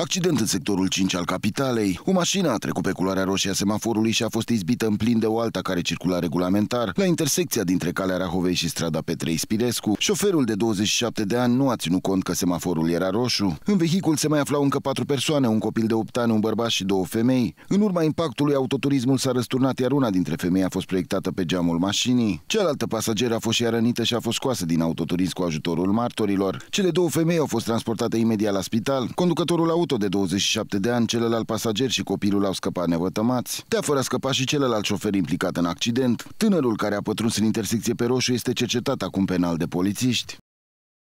Accident în sectorul 5 al capitalei. O mașină a trecut pe culoarea roșie a semaforului și a fost izbită în plin de o alta care circula regulamentar la intersecția dintre calea Rahovei și strada Petrei Spirescu. Șoferul de 27 de ani nu a ținut cont că semaforul era roșu. În vehicul se mai aflau încă patru persoane, un copil de 8 ani, un bărbat și două femei. În urma impactului, autoturismul s-a răsturnat, iar una dintre femei a fost proiectată pe geamul mașinii. Cealaltă pasageră a fost și rănită și a fost scoasă din autoturism cu ajutorul martorilor. Cele două femei au fost transportate imediat la spital. Conducătorul auto de 27 de ani, celălalt pasager și copilul au scăpat nevătămați. De fără a scăpa și celălalt șofer implicat în accident. Tânărul care a pătruns în intersecție pe roșu este cercetat acum penal de polițiști.